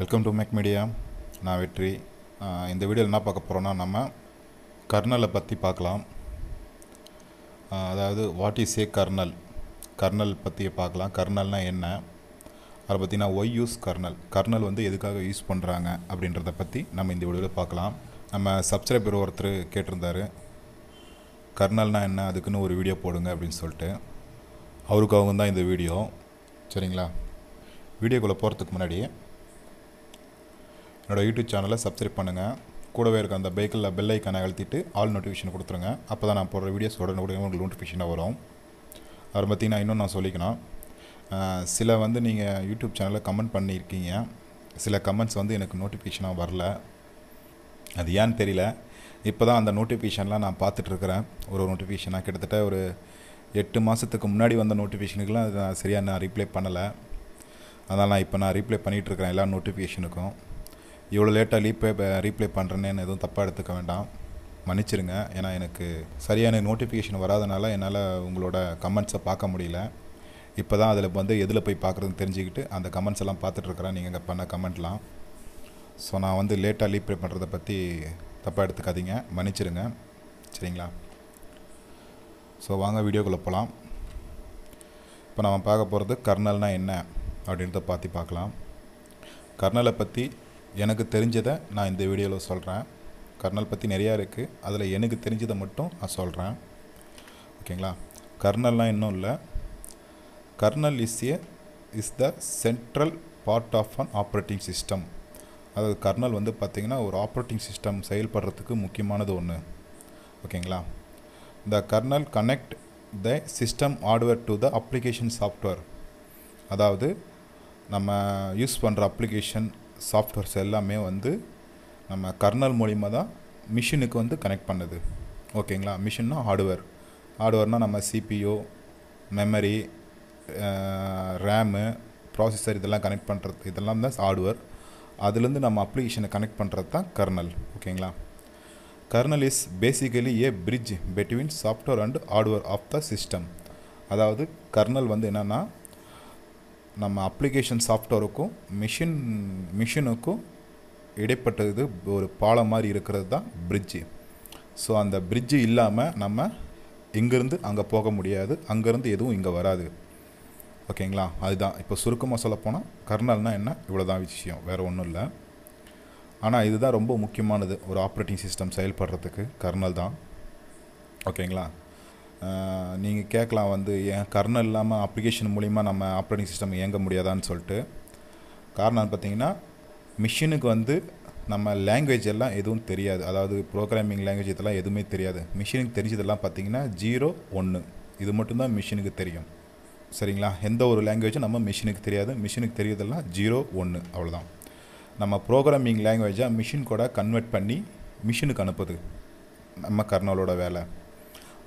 welcome to make media நான் வெற்றி இந்த வீடியோவில் என்ன பார்க்க போகிறோன்னா நம்ம கர்னலை பற்றி பார்க்கலாம் அதாவது what is a kernel kernel பற்றி பார்க்கலாம் கர்னல்னால் என்ன அதை பற்றினா ஒய் யூஸ் கர்னல் கர்னல் வந்து எதுக்காக யூஸ் பண்ணுறாங்க அப்படின்றத பற்றி நம்ம இந்த வீடியோவில் பார்க்கலாம் நம்ம சப்ஸ்கிரைபர் ஒருத்தர் கேட்டிருந்தார் கர்னல்னால் என்ன அதுக்குன்னு ஒரு வீடியோ போடுங்க அப்படின்னு சொல்லிட்டு அவருக்காகவும் தான் இந்த வீடியோ சரிங்களா வீடியோக்குள்ளே போகிறதுக்கு முன்னாடியே என்னோடய யூடியூப் சேனலை சப்ஸ்கிரைப் பண்ணுங்கள் கூடவே இருக்க அந்த பைக்கில் பெல் ஐக்கானை அழுத்திட்டு ஆல் நோட்டிஃபிகேஷன் கொடுத்துருங்க அப்போ தான் நான் போடுற வீடியோஸ் உடனே உங்களுக்கு நோட்டிஃபிகேஷனாக வரும் அதை பார்த்திங்கன்னா இன்னும் நான் சொல்லிக்கணும் சில வந்து நீங்கள் யூடியூப் சேனலில் கமெண்ட் பண்ணியிருக்கீங்க சில கமெண்ட்ஸ் வந்து எனக்கு நோட்டிஃபிகேஷனாக வரல அது ஏன் தெரியல இப்போ தான் அந்த நோட்டிஃபிகேஷன்லாம் நான் பார்த்துட்ருக்குறேன் ஒரு நோட்டிஃபிகேஷனாக கிட்டத்தட்ட ஒரு எட்டு மாதத்துக்கு முன்னாடி வந்த நோட்டிஃபிகேஷனுக்குலாம் நான் சரியாக நான் ரீப்ளை பண்ணலை அதனால் நான் இப்போ நான் ரீப்ளை பண்ணிகிட்ருக்கிறேன் எல்லா நோட்டிஃபிகேஷனுக்கும் இவ்வளோ லேட்டாக லீப்பே ரீப்ளே பண்ணுறேன்னு எதுவும் தப்பாக எடுத்துக்க வேண்டாம் மன்னிச்சிருங்க ஏன்னா எனக்கு சரியான நோட்டிஃபிகேஷன் வராதனால என்னால் உங்களோட கமெண்ட்ஸை பார்க்க முடியல இப்போ தான் அதில் வந்து எதில் போய் பார்க்குறதுன்னு தெரிஞ்சுக்கிட்டு அந்த கமெண்ட்ஸ் எல்லாம் பார்த்துட்ருக்குறேன் நீங்கள் பண்ண கமெண்ட்லாம் ஸோ நான் வந்து லேட்டாக ரீப்ளே பண்ணுறதை பற்றி தப்பாக எடுத்துக்காதீங்க மன்னிச்சிருங்க சரிங்களா ஸோ வாங்க வீடியோக்குள்ளே போகலாம் இப்போ நம்ம பார்க்க போகிறது கர்னல்னால் என்ன அப்படின்றத பார்த்து பார்க்கலாம் கர்னலை பற்றி எனக்கு தெரிஞ்சதை நான் இந்த வீடியோவில் சொல்கிறேன் கர்னல் பற்றி நிறையா இருக்குது அதில் எனக்கு தெரிஞ்சதை மட்டும் நான் சொல்கிறேன் ஓகேங்களா கர்னல்லாம் இன்னும் இல்லை kernel is a is the central part of an operating system அதாவது கர்னல் வந்து பார்த்திங்கன்னா ஒரு ஆப்ரேட்டிங் சிஸ்டம் செயல்படுறதுக்கு முக்கியமானது ஒன்று ஓகேங்களா the kernel connect the system hardware to the application software அதாவது நம்ம யூஸ் பண்ணுற அப்ளிகேஷன் சாஃப்ட்வேர்ஸ் எல்லாமே வந்து நம்ம கர்னல் மூலிமா தான் மிஷினுக்கு வந்து கனெக்ட் பண்ணுது ஓகேங்களா மிஷின்னா ஹார்ட்வேர் ஹார்ட்வேர்னால் நம்ம சிபியு மெமரி ரேமு ப்ராசஸர் இதெல்லாம் கனெக்ட் பண்ணுறது இதெல்லாம் தான் ஹார்ட்வேர் அதுலேருந்து நம்ம அப்ளிகேஷனை கனெக்ட் பண்ணுறது தான் கர்னல் ஓகேங்களா kernel is basically a bridge between software and hardware of the system அதாவது கர்னல் வந்து என்னென்னா நம்ம அப்ளிகேஷன் சாஃப்ட்வேருக்கும் மிஷின் மிஷினுக்கும் இடைப்பட்டது ஒரு பாலம் மாதிரி இருக்கிறது தான் பிரிட்ஜு ஸோ அந்த பிரிட்ஜு இல்லாமல் நம்ம இங்கேருந்து அங்கே போக முடியாது அங்கேருந்து எதுவும் இங்கே வராது ஓகேங்களா அதுதான் இப்போ சுருக்கமாக சொல்லப்போனால் கர்னல்னால் என்ன இவ்வளோ தான் விஷயம் வேறு ஒன்றும் இல்லை ஆனால் இதுதான் ரொம்ப முக்கியமானது ஒரு ஆப்ரேட்டிங் சிஸ்டம் செயல்படுறதுக்கு கர்னல் தான் ஓகேங்களா நீங்கள் கேட்கலாம் வந்து ஏன் கர்னல் இல்லாமல் அப்ளிகேஷன் மூலிமா நம்ம ஆப்ரேட்டிங் சிஸ்டம் இயங்க முடியாதான்னு சொல்லிட்டு காரணம் பார்த்தீங்கன்னா மிஷினுக்கு வந்து நம்ம லாங்குவேஜ் எல்லாம் எதுவும் தெரியாது அதாவது ப்ரோக்ராமிங் லாங்குவேஜ் இதெல்லாம் எதுவுமே தெரியாது மிஷினுக்கு தெரிஞ்சதெல்லாம் பார்த்தீங்கன்னா ஜீரோ ஒன்று இது மட்டும்தான் மிஷினுக்கு தெரியும் சரிங்களா எந்த ஒரு லாங்குவேஜும் நம்ம மிஷினுக்கு தெரியாது மிஷினுக்கு தெரியதெல்லாம் ஜீரோ ஒன்று அவ்வளோதான் நம்ம ப்ரோக்ராமிங் லாங்குவேஜாக மிஷின் கூட கன்வெர்ட் பண்ணி மிஷினுக்கு அனுப்புது நம்ம கர்னலோட வேலை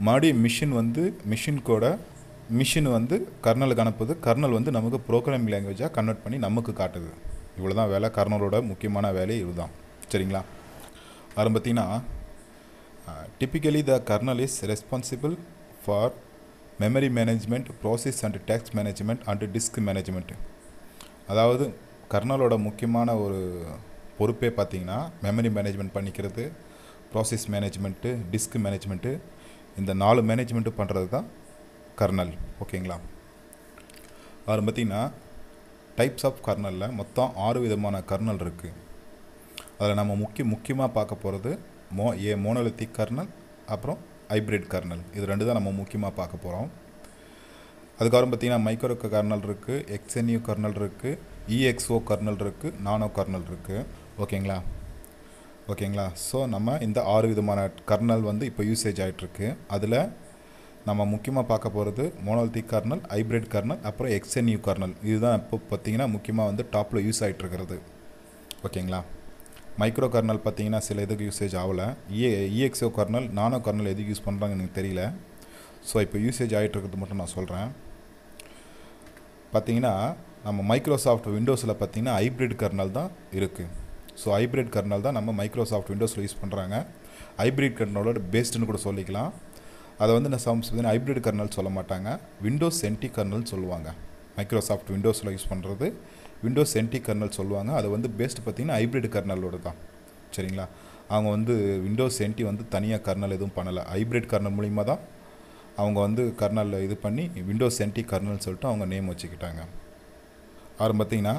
மறுபடியும் மிஷின் வந்து மிஷின் கூட மிஷின் வந்து கர்னலுக்கு அனுப்புது கர்னல் வந்து நமக்கு ப்ரோக்ராமிங் லாங்குவேஜாக கன்வெர்ட் பண்ணி நமக்கு காட்டுது இவ்வளோ தான் வேலை கர்னலோட முக்கியமான வேலை இதுதான் சரிங்களா அப்புறம் பார்த்திங்கன்னா typically the kernel is responsible for memory management process and டேக்ஸ் மேனேஜ்மெண்ட் அண்டு டிஸ்க் மேனேஜ்மெண்ட் அதாவது கர்னலோட முக்கியமான ஒரு பொறுப்பே பார்த்திங்கன்னா மெமரி மேனேஜ்மெண்ட் பண்ணிக்கிறது ப்ராசஸ் மேனேஜ்மெண்ட்டு டிஸ்க் மேனேஜ்மெண்ட்டு இந்த நாலு மேனேஜ்மெண்ட்டும் பண்ணுறது தான் கர்னல் ஓகேங்களா அதில் பார்த்திங்கன்னா டைப்ஸ் ஆஃப் கர்னலில் மொத்தம் ஆறு விதமான கர்னல் இருக்குது அதில் நம்ம முக்கிய முக்கியமாக பார்க்க போகிறது மோ ஏ மோனலித்திக் கர்னல் அப்புறம் ஹைப்ரிட் கர்னல் இது ரெண்டு தான் நம்ம முக்கியமாக பார்க்க போகிறோம் அதுக்கப்புறம் பார்த்திங்கன்னா மைக்ரோ கர்னல் இருக்குது எக்ஸ்என்யூ கர்னல் இருக்குது இஎக்ஸ்ஓ e கர்னல் இருக்குது நானோ கர்னல் இருக்குது ஓகேங்களா ஓகேங்களா ஸோ நம்ம இந்த ஆறு விதமான கர்னல் வந்து இப்போ யூசேஜ் ஆகிட்டுருக்கு அதில் நம்ம முக்கியமாக பார்க்க போகிறது மோனோல்திக் கர்னல் ஹைப்ரிட் கர்னல் அப்புறம் எக்ஸ்என்யூ கர்னல் இதுதான் இப்போ பார்த்திங்கன்னா முக்கியமாக வந்து டாப்பில் யூஸ் ஆகிட்டு இருக்கிறது ஓகேங்களா மைக்ரோ கர்னல் பார்த்திங்கன்னா சில இதுக்கு யூசேஜ் ஆகலை இஏ இஎக்ஸ்ஓ கர்னல் நானோ கர்னல் எதுக்கு யூஸ் பண்ணுறாங்கன்னு எனக்கு தெரியல ஸோ இப்போ யூசேஜ் ஆகிட்டு இருக்கிறது மட்டும் நான் சொல்கிறேன் பார்த்திங்கன்னா நம்ம மைக்ரோசாஃப்ட் விண்டோஸில் பார்த்திங்கன்னா ஹைப்ரிட் கர்னல் தான் இருக்குது ஸோ ஹைப்ரிட் கர்னல் தான் நம்ம மைக்ரோசாஃப்ட் விண்டோஸில் யூஸ் பண்ணுறாங்க ஹைப்ரிட் கர்னலோட பெஸ்ட்டுன்னு கூட சொல்லிக்கலாம் அதை வந்து நான் சம்ஸ் ஹைப்ரிட் கர்னல் சொல்ல மாட்டாங்க விண்டோஸ் சென்டி கர்னல் சொல்லுவாங்க மைக்ரோசாஃப்ட் விண்டோஸில் யூஸ் பண்ணுறது விண்டோஸ் சென்டி கர்னல் சொல்லுவாங்க அது வந்து பெஸ்ட் பார்த்திங்கன்னா ஹைப்ரிட் கர்னலோட தான் சரிங்களா அவங்க வந்து விண்டோஸ் சென்டி வந்து தனியாக கர்னல் எதுவும் பண்ணலை ஹைப்ரிட் கர்னல் மூலிமா தான் அவங்க வந்து கர்னலில் இது பண்ணி விண்டோஸ் சென்டி கர்னல் சொல்லிட்டு அவங்க நேம் வச்சுக்கிட்டாங்க அப்புறம் பார்த்திங்கன்னா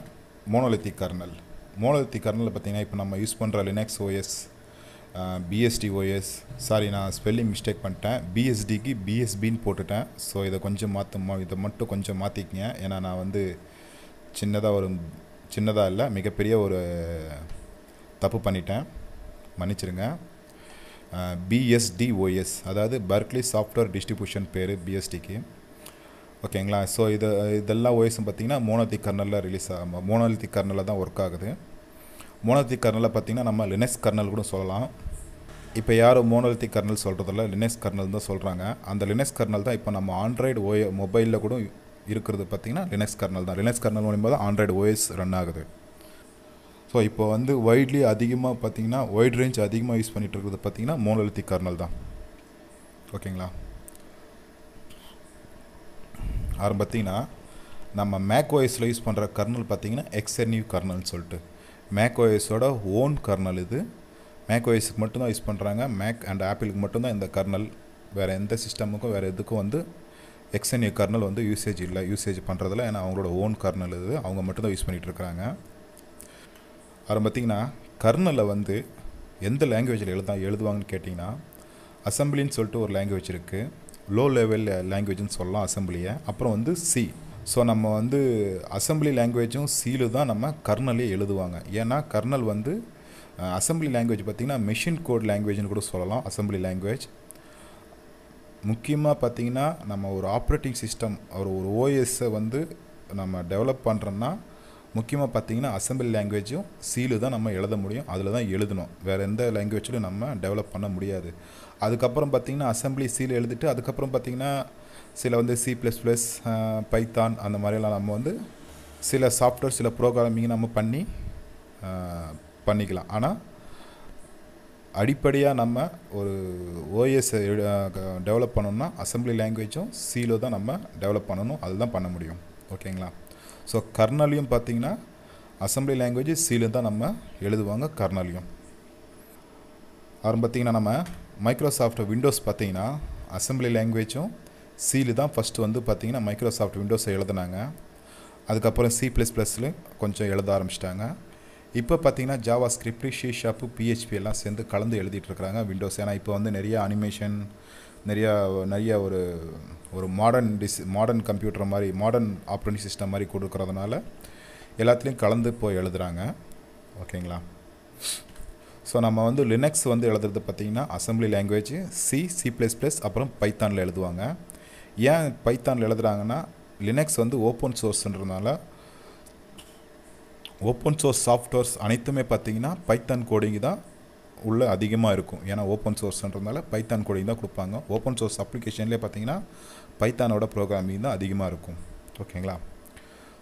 மோனோலித்திக் கர்னல் மூலவர்த்தி கர்னலில் பார்த்தீங்கன்னா இப்போ நம்ம யூஸ் பண்ணுற Linux OS BSD OS sorry நான் ஸ்பெல்லிங் மிஸ்டேக் பண்ணிட்டேன் பிஎஸ்டிக்கு பிஎஸ்பின்னு போட்டுட்டேன் ஸோ இதை கொஞ்சம் மாற்ற இதை மட்டும் கொஞ்சம் மாற்றிக்கங்க ஏன்னா நான் வந்து சின்னதாக ஒரு சின்னதாக இல்லை மிகப்பெரிய ஒரு தப்பு பண்ணிட்டேன் மன்னிச்சிருங்க பிஎஸ்டி ஓஎஸ் அதாவது பர்க்லி சாஃப்ட்வேர் டிஸ்ட்ரிபியூஷன் பேர் பிஎஸ்டிக்கு ஓகேங்களா ஸோ இது இதெல்லாம் ஓஎஸும் பார்த்திங்கன்னா மோனோதிக் கர்னலில் ரிலீஸ் ஆகும் மோனோலித்திக் கர்னலில் தான் ஒர்க் ஆகுது மோனோதிக் கர்னலில் பார்த்திங்கன்னா நம்ம லினெக்ஸ் கர்னல் கூட சொல்லலாம் இப்போ யாரும் மோனோலித்திக் கர்னல் சொல்கிறதில்ல லினெக்ஸ் கர்னல் தான் சொல்கிறாங்க அந்த லினெக்ஸ் கர்னல் தான் இப்போ நம்ம ஆண்ட்ராய்டு ஓய மொபைலில் கூட இருக்கிறது பார்த்திங்கன்னா லினெக்ஸ் கர்னல் தான் லினெக்ஸ் கர்னல் மூலிமா தான் ஆண்ட்ராய்டு ஓஎஸ் ரன் ஆகுது ஸோ இப்போ வந்து ஒய்ட்லி அதிகமாக பார்த்திங்கன்னா ஒயிட் ரேஞ்ச் அதிகமாக யூஸ் பண்ணிகிட்டு இருக்கிறது பார்த்திங்கன்னா மோனோலித்திக் கர்னல் தான் ஓகேங்களா ஆரம்ப பார்த்திங்கன்னா நம்ம மேக்ஓஎஸில் யூஸ் பண்ணுற கர்னல் பார்த்திங்கன்னா எக்ஸ்என்யூ கர்னல்னு சொல்லிட்டு மேக்ஓஎஸோட ஓன் கர்னல் இது மேக்ஓஎஸ்க்கு மட்டும்தான் யூஸ் பண்ணுறாங்க மேக் அண்ட் ஆப்பிளுக்கு மட்டும்தான் இந்த கர்னல் வேறு எந்த சிஸ்டமுக்கும் வேறு எதுக்கும் வந்து எக்ஸ்என்யூ கர்னல் வந்து யூசேஜ் இல்லை யூசேஜ் பண்ணுறதில்ல ஏன்னா அவங்களோட ஓன் கர்னல் இது அவங்க மட்டும்தான் யூஸ் இருக்கிறாங்க அப்புறம் பார்த்திங்கன்னா கர்னலை வந்து எந்த லாங்குவேஜில் எழுதா எழுதுவாங்கன்னு கேட்டிங்கன்னா அசம்பிளின்னு சொல்லிட்டு ஒரு லாங்குவேஜ் இருக்குது லோ லெவல் லாங்குவேஜ்னு சொல்லலாம் அசம்பிளியை அப்புறம் வந்து சி ஸோ நம்ம வந்து அசம்பிளி லாங்குவேஜும் சீலு தான் நம்ம கர்னலே எழுதுவாங்க ஏன்னா கர்னல் வந்து அசம்பிளி லாங்குவேஜ் பார்த்திங்கன்னா மிஷின் கோட் லாங்குவேஜ்னு கூட சொல்லலாம் அசம்பிளி லாங்குவேஜ் முக்கியமாக பார்த்திங்கன்னா நம்ம ஒரு ஆப்ரேட்டிங் சிஸ்டம் ஒரு ஒரு ஓஎஸ்ஸை வந்து நம்ம டெவலப் பண்ணுறோன்னா முக்கியமாக பார்த்தீங்கன்னா அசம்பிள் லாங்குவேஜும் சீலு தான் நம்ம எழுத முடியும் அதில் தான் எழுதணும் வேறு எந்த லாங்குவேஜிலும் நம்ம டெவலப் பண்ண முடியாது அதுக்கப்புறம் பார்த்திங்கன்னா அசம்பிளி சீல் எழுதிட்டு அதுக்கப்புறம் பார்த்திங்கன்னா சில வந்து சி ப்ளஸ் ப்ளஸ் பைத்தான் அந்த மாதிரிலாம் நம்ம வந்து சில சாஃப்ட்வேர் சில ப்ரோக்ராமிங் நம்ம பண்ணி பண்ணிக்கலாம் ஆனால் அடிப்படையாக நம்ம ஒரு ஓஎஸ் டெவலப் பண்ணணும்னா அசம்பிளி லாங்குவேஜும் சீலோ தான் நம்ம டெவலப் பண்ணணும் அதுதான் பண்ண முடியும் ஓகேங்களா ஸோ கர்னாலையும் பார்த்தீங்கன்னா அசம்பிளி லாங்குவேஜ் சீலு தான் நம்ம எழுதுவாங்க கர்னாலையும் அப்புறம் பார்த்திங்கன்னா நம்ம மைக்ரோசாஃப்ட் விண்டோஸ் பார்த்திங்கன்னா அசம்பிளி லாங்குவேஜும் சீலு தான் ஃபஸ்ட்டு வந்து பார்த்திங்கன்னா மைக்ரோசாஃப்ட் விண்டோஸை எழுதுனாங்க அதுக்கப்புறம் சி ப்ளஸ் ப்ளஸ்ல கொஞ்சம் எழுத ஆரம்பிச்சிட்டாங்க இப்போ பார்த்திங்கன்னா JavaScript C sharp sharp PHP எல்லாம் சேர்ந்து கலந்து எழுதிட்டுருக்குறாங்க விண்டோஸ் ஏன்னா இப்போ வந்து நிறைய அனிமேஷன் நிறையா நிறையா ஒரு ஒரு மாடர்ன் டிஸ் மாடர்ன் கம்ப்யூட்டர் மாதிரி மாடர்ன் ஆப்ரேட்டிங் சிஸ்டம் மாதிரி கொடுக்குறதுனால எல்லாத்துலேயும் கலந்து போய் எழுதுகிறாங்க ஓகேங்களா ஸோ நம்ம வந்து லினக்ஸ் வந்து எழுதுறது பார்த்திங்கன்னா assembly language C C plus plus அப்புறம் பைத்தானில் எழுதுவாங்க ஏன் பைத்தானில் எழுதுகிறாங்கன்னா லினக்ஸ் வந்து ஓப்பன் சோர்ஸ்ன்றதுனால ஓப்பன் சோர்ஸ் சாஃப்ட்வேர்ஸ் அனைத்துமே பார்த்திங்கன்னா பைத்தான் கோடிங் தான் உள்ளே அதிகமாக இருக்கும் ஏன்னா ஓப்பன் சோர்ஸ்ன்றதுனால பைத்தான் கோடிங் தான் கொடுப்பாங்க ஓப்பன் சோர்ஸ் அப்ளிகேஷன்லேயே பார்த்தீங்கன்னா பைத்தானோட ப்ரோக்ராமிங் தான் அதிகமாக இருக்கும் ஓகேங்களா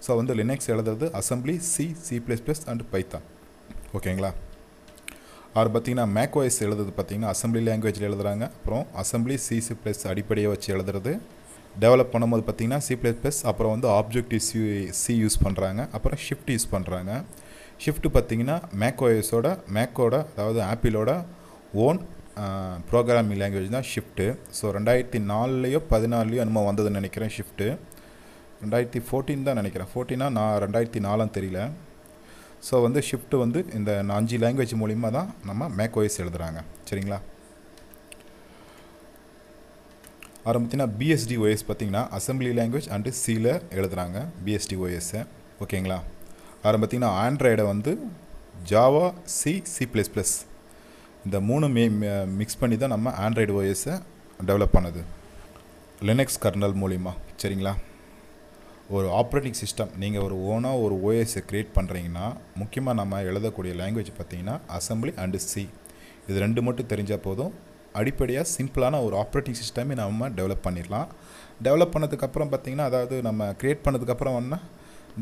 ஸோ வந்து லினக்ஸ் எழுதுறது assembly C C plus plus and Python ஓகேங்களா அவர் பார்த்திங்கன்னா மேக்வாய்ஸ் எழுதுறது பார்த்திங்கன்னா அசம்பிளி லாங்குவேஜில் எழுதுகிறாங்க அப்புறம் அசம்பிளி சி சி ப்ளஸ் அடிப்படையை வச்சு எழுதுறது டெவலப் பண்ணும்போது பார்த்திங்கன்னா சி ப்ளஸ் ப்ளஸ் அப்புறம் வந்து ஆப்ஜெக்டிவ் சி சி யூஸ் பண்ணுறாங்க அப்புறம் ஷிஃப்ட் யூஸ் பண்ணுறாங்க ஷிஃப்ட்டு பார்த்தீங்கன்னா மேக்கோயஸோட மேக்கோட அதாவது ஆப்பிளோட ஓன் ப்ரோக்ராமிங் லாங்குவேஜ் தான் ஷிஃப்ட்டு ஸோ ரெண்டாயிரத்தி நாலுலேயோ பதினாலையோ என்னமோ வந்ததுன்னு நினைக்கிறேன் ஷிஃப்ட்டு ரெண்டாயிரத்தி ஃபோர்டீன் தான் நினைக்கிறேன் ஃபோர்டீனாக நான் ரெண்டாயிரத்தி நாலான்னு தெரியல ஸோ வந்து ஷிஃப்ட்டு வந்து இந்த அஞ்சு லாங்குவேஜ் மூலிமா தான் நம்ம மேக்கோயஸ் எழுதுகிறாங்க சரிங்களா ஆரம்பத்தினா பிஎஸ்டி ஓஎஸ் பார்த்திங்கன்னா அசம்பிளி லாங்குவேஜ் அண்டு சியில் எழுதுகிறாங்க பிஎஸ்டி ஓஎஸ்ஸை ஓகேங்களா அதில் பார்த்திங்கன்னா ஆண்ட்ராய்டை வந்து Java C C plus plus இந்த மூணு மே மிக்ஸ் பண்ணி தான் நம்ம ஆண்ட்ராய்டு ஓஎஸை டெவலப் பண்ணது லினக்ஸ் கர்னல் மூலிமா சரிங்களா ஒரு ஆப்ரேட்டிங் சிஸ்டம் நீங்கள் ஒரு ஓனாக ஒரு ஓஎஸை க்ரியேட் பண்ணுறீங்கன்னா முக்கியமாக நம்ம எழுதக்கூடிய லாங்குவேஜ் பார்த்திங்கன்னா அசம்பிளி அண்டு சி இது ரெண்டு மட்டும் தெரிஞ்சால் போதும் அடிப்படையாக சிம்பிளான ஒரு ஆப்ரேட்டிங் சிஸ்டமே நம்ம டெவலப் பண்ணிடலாம் டெவலப் பண்ணதுக்கப்புறம் பார்த்திங்கன்னா அதாவது நம்ம க்ரியேட் பண்ணதுக்கப்புறம் வேணால்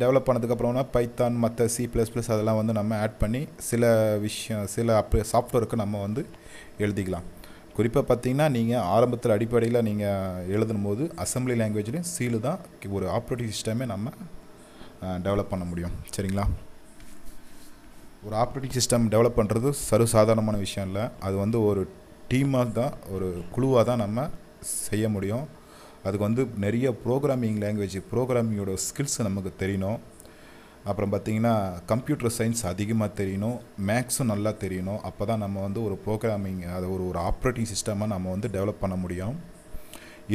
டெவலப் பண்ணதுக்கப்புறம்னா பைத்தான் மற்ற சி ப்ளஸ் ப்ளஸ் அதெல்லாம் வந்து நம்ம ஆட் பண்ணி சில விஷயம் சில அப் சாஃப்ட்வேருக்கு நம்ம வந்து எழுதிக்கலாம் குறிப்பாக பார்த்தீங்கன்னா நீங்கள் ஆரம்பத்தில் அடிப்படையில் நீங்கள் எழுதும் போது அசம்பிளி லாங்குவேஜ்லேயும் சீலு தான் ஒரு ஆப்ரேட்டிவ் சிஸ்டமே நம்ம டெவலப் பண்ண முடியும் சரிங்களா ஒரு ஆப்ரேட்டிங் சிஸ்டம் டெவலப் பண்ணுறது சர்வசாதாரணமான விஷயம் இல்லை அது வந்து ஒரு டீமாக தான் ஒரு குழுவாக தான் நம்ம செய்ய முடியும் அதுக்கு வந்து நிறைய ப்ரோக்ராமிங் லாங்குவேஜ் ப்ரோக்ராமிங்கோட ஸ்கில்ஸ் நமக்கு தெரியணும் அப்புறம் பார்த்திங்கன்னா கம்ப்யூட்டர் சயின்ஸ் அதிகமாக தெரியணும் மேக்ஸும் நல்லா தெரியணும் அப்போ தான் நம்ம வந்து ஒரு ப்ரோக்ராமிங் அது ஒரு ஒரு ஆப்ரேட்டிங் சிஸ்டமாக நம்ம வந்து டெவலப் பண்ண முடியும்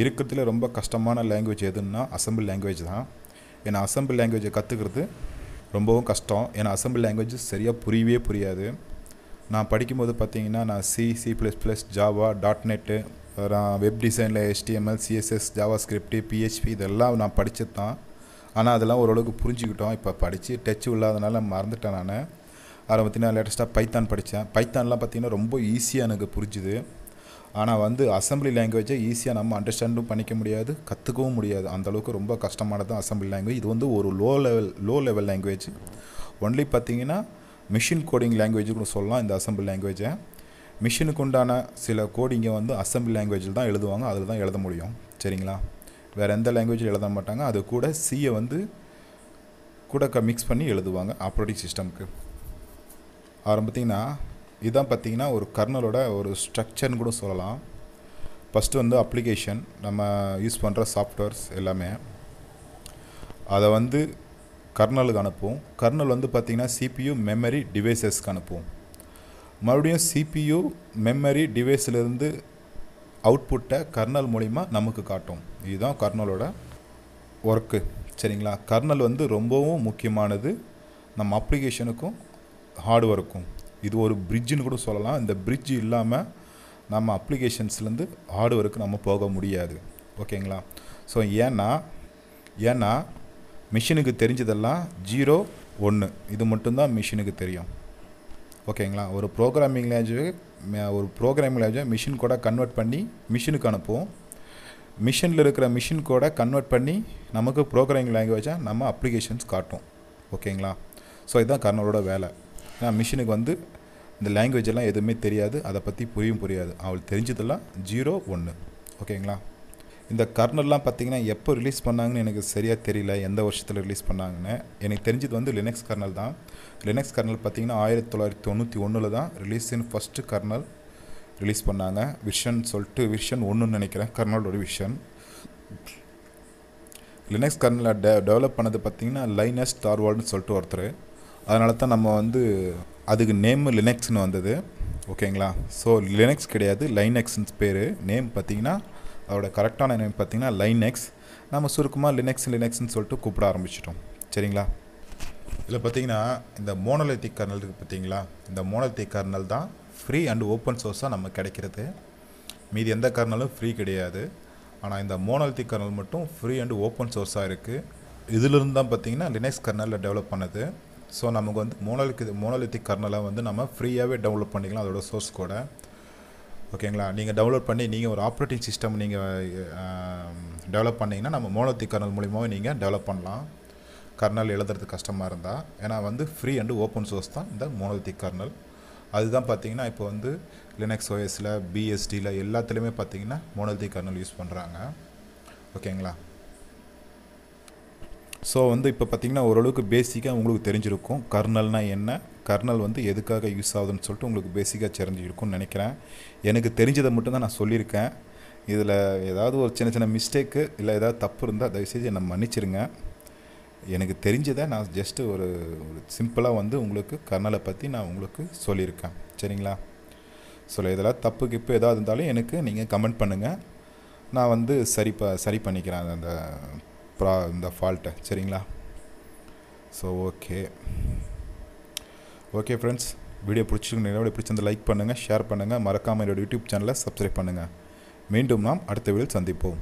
இருக்கிறதுல ரொம்ப கஷ்டமான லாங்குவேஜ் எதுன்னா அசம்பிள் லாங்குவேஜ் தான் ஏன்னா அசம்பிள் லாங்குவேஜை கற்றுக்கிறது ரொம்பவும் கஷ்டம் ஏன்னா அசம்பிள் லாங்குவேஜ் சரியாக புரியவே புரியாது நான் படிக்கும்போது பார்த்திங்கன்னா நான் C C plus plus Java dot net நான் வெப் டிசைனில் HTML CSS JavaScript PHP இதெல்லாம் நான் படித்தது தான் ஆனால் அதெல்லாம் ஓரளவுக்கு புரிஞ்சுக்கிட்டோம் இப்போ படித்து டச்சு இல்லாதனால மறந்துட்டேன் நான் அதை பார்த்திங்கன்னா லேட்டஸ்ட்டாக பைத்தான் படித்தேன் பைத்தான்லாம் பார்த்திங்கன்னா ரொம்ப ஈஸியாக எனக்கு புரிஞ்சுது ஆனால் வந்து அசம்பிளி லாங்குவேஜை ஈஸியாக நம்ம அண்டர்ஸ்டாண்டும் பண்ணிக்க முடியாது கற்றுக்கவும் முடியாது அந்தளவுக்கு ரொம்ப கஷ்டமானது தான் அசம்பிளி லாங்குவேஜ் இது வந்து ஒரு low level low level language only பார்த்திங்கன்னா மிஷின் கோடிங் லாங்குவேஜ் கூட சொல்லலாம் இந்த அசம்பிள் லாங்குவேஜை மிஷினுக்கு உண்டான சில கோடிங்கை வந்து அசம்பிளி லாங்குவேஜில் தான் எழுதுவாங்க அதில் தான் எழுத முடியும் சரிங்களா வேறு எந்த லாங்குவேஜில் எழுத மாட்டாங்க அது கூட சியை வந்து கூட க மிக்ஸ் பண்ணி எழுதுவாங்க ஆப்ரேட்டிங் சிஸ்டம்க்கு அப்புறம் பார்த்திங்கன்னா இதான் பார்த்திங்கன்னா ஒரு கர்னலோட ஒரு ஸ்ட்ரக்சர்னு கூட சொல்லலாம் ஃபஸ்ட்டு வந்து அப்ளிகேஷன் நம்ம யூஸ் பண்ணுற சாஃப்ட்வேர்ஸ் எல்லாமே அதை வந்து கர்னலுக்கு அனுப்புவோம் கர்னல் வந்து பார்த்திங்கன்னா சிபியு மெமரி டிவைசஸ்க்கு அனுப்புவோம் மறுபடியும் சிபியு மெமரி டிவைஸ்லேருந்து அவுட்புட்டை கர்னல் மூலிமா நமக்கு காட்டும் இதுதான் கர்னலோட ஒர்க்கு சரிங்களா கர்னல் வந்து ரொம்பவும் முக்கியமானது நம்ம அப்ளிகேஷனுக்கும் ஹார்ட்வேருக்கும் இது ஒரு பிரிட்ஜுன்னு கூட சொல்லலாம் இந்த பிரிட்ஜ் இல்லாமல் நம்ம அப்ளிகேஷன்ஸ்லேருந்து ஹார்ட்வேருக்கு நம்ம போக முடியாது ஓகேங்களா ஸோ ஏன்னா ஏன்னா மிஷினுக்கு தெரிஞ்சதெல்லாம் ஜீரோ ஒன்று இது மட்டும்தான் மிஷினுக்கு தெரியும் ஓகேங்களா ஒரு ப்ரோக்ராமிங் லேங்குவேஜ் ஒரு ப்ரோக்ராமிங் லேங்குவேஜ் மிஷின் கூட கன்வெர்ட் பண்ணி மிஷினுக்கு அனுப்புவோம் மிஷினில் இருக்கிற மிஷின் கூட கன்வெர்ட் பண்ணி நமக்கு ப்ரோக்ராமிங் லாங்குவேஜாக நம்ம அப்ளிகேஷன்ஸ் காட்டும் ஓகேங்களா ஸோ இதுதான் கர்னலோட வேலை ஏன்னா மிஷினுக்கு வந்து இந்த லாங்குவேஜ் எல்லாம் எதுவுமே தெரியாது அதை பற்றி புரியும் புரியாது அவள் தெரிஞ்சதெல்லாம் ஜீரோ ஒன்று ஓகேங்களா இந்த கர்னல்லாம் பார்த்தீங்கன்னா எப்போ ரிலீஸ் பண்ணாங்கன்னு எனக்கு சரியாக தெரியல எந்த வருஷத்தில் ரிலீஸ் பண்ணாங்கன்னு எனக்கு தெரிஞ்சது வந்து லினக்ஸ் கர்னல் தான் லினக்ஸ் கர்னல் பார்த்தீங்கன்னா ஆயிரத்தி தொள்ளாயிரத்தி தொண்ணூற்றி ஒன்றில் தான் ரிலீஸின் ஃபஸ்ட்டு கர்னல் ரிலீஸ் பண்ணாங்க விஷன் சொல்லிட்டு விஷன் ஒன்றுன்னு நினைக்கிறேன் கர்னலோட விஷன் லினக்ஸ் கர்னலை டெ டெவலப் பண்ணது பார்த்திங்கன்னா லைனஸ் டார்வால்னு சொல்லிட்டு ஒருத்தர் அதனால தான் நம்ம வந்து அதுக்கு நேம் லினக்ஸ்னு வந்தது ஓகேங்களா ஸோ லினக்ஸ் கிடையாது லைனக்ஸ்னு பேர் நேம் பார்த்திங்கன்னா அதோட கரெக்டான நேம் பார்த்திங்கன்னா லைனெக்ஸ் நம்ம சுருக்கமாக லினெக்ஸ் லினெக்ஸ்னு சொல்லிட்டு கூப்பிட ஆரம்பிச்சிட்டோம் சரிங்களா இதில் பார்த்திங்கன்னா இந்த மோனலித்திக் கர்னல் இருக்குது பார்த்திங்களா இந்த மோனலித்திக் கர்னல் தான் ஃப்ரீ அண்ட் ஓப்பன் சோர்ஸாக நம்ம கிடைக்கிறது மீதி எந்த கர்னலும் ஃப்ரீ கிடையாது ஆனால் இந்த மோனலித்திக் கர்னல் மட்டும் ஃப்ரீ அண்ட் ஓப்பன் சோர்ஸாக இருக்குது இதிலிருந்து தான் பார்த்திங்கன்னா லினக்ஸ் கர்னலில் டெவலப் பண்ணது ஸோ நமக்கு வந்து மோனலிக்கு மோனலித்திக் கர்னலை வந்து நம்ம ஃப்ரீயாகவே டவுன்லோட் பண்ணிக்கலாம் அதோட சோர்ஸ் கூட ஓகேங்களா நீங்கள் டவுன்லோட் பண்ணி நீங்கள் ஒரு ஆப்ரேட்டிங் சிஸ்டம் நீங்கள் டெவலப் பண்ணிங்கன்னா நம்ம மோனோத்தி கர்னல் மூலியமாகவே நீங்கள் டெவலப் பண்ணலாம் கர்னல் எழுதுறது கஷ்டமாக இருந்தால் ஏன்னா வந்து ஃப்ரீ அண்டு ஓப்பன் சோர்ஸ் தான் இந்த மோனோத்தி கர்னல் அதுதான் பார்த்தீங்கன்னா இப்போ வந்து லினக்ஸ் ஓஎஸில் பிஎஸ்டியில் எல்லாத்துலேயுமே பார்த்தீங்கன்னா மோனோத்தி கர்னல் யூஸ் பண்ணுறாங்க ஓகேங்களா ஸோ வந்து இப்போ பார்த்திங்கன்னா ஓரளவுக்கு பேசிக்காக உங்களுக்கு தெரிஞ்சிருக்கும் கர்னல்னால் என்ன கர்னல் வந்து எதுக்காக யூஸ் ஆகுதுன்னு சொல்லிட்டு உங்களுக்கு பேசிக்காக தெரிஞ்சிருக்கும்னு நினைக்கிறேன் எனக்கு தெரிஞ்சதை மட்டும்தான் நான் சொல்லியிருக்கேன் இதில் ஏதாவது ஒரு சின்ன சின்ன மிஸ்டேக்கு இல்லை ஏதாவது தப்பு இருந்தால் தயவுசெய்து என்னை மன்னிச்சிருங்க எனக்கு தெரிஞ்சதை நான் ஜஸ்ட்டு ஒரு ஒரு சிம்பிளாக வந்து உங்களுக்கு கர்னலை பற்றி நான் உங்களுக்கு சொல்லியிருக்கேன் சரிங்களா ஸோ இதெல்லாம் தப்பு கிப்பு ஏதாவது இருந்தாலும் எனக்கு நீங்கள் கமெண்ட் பண்ணுங்கள் நான் வந்து சரி ப சரி பண்ணிக்கிறேன் அந்த ப்ரா இந்த ஃபால்ட்டை சரிங்களா so okay okay friends video பிடிச்சிருக்கீங்க வீடியோ பிடிச்சிருந்த லைக் பண்ணுங்கள் ஷேர் பண்ணுங்கள் மறக்காமல் என்னோடய யூடியூப் சேனலை சப்ஸ்கிரைப் பண்ணுங்கள் மீண்டும் நாம் அடுத்த வீடியோ சந்திப்போம்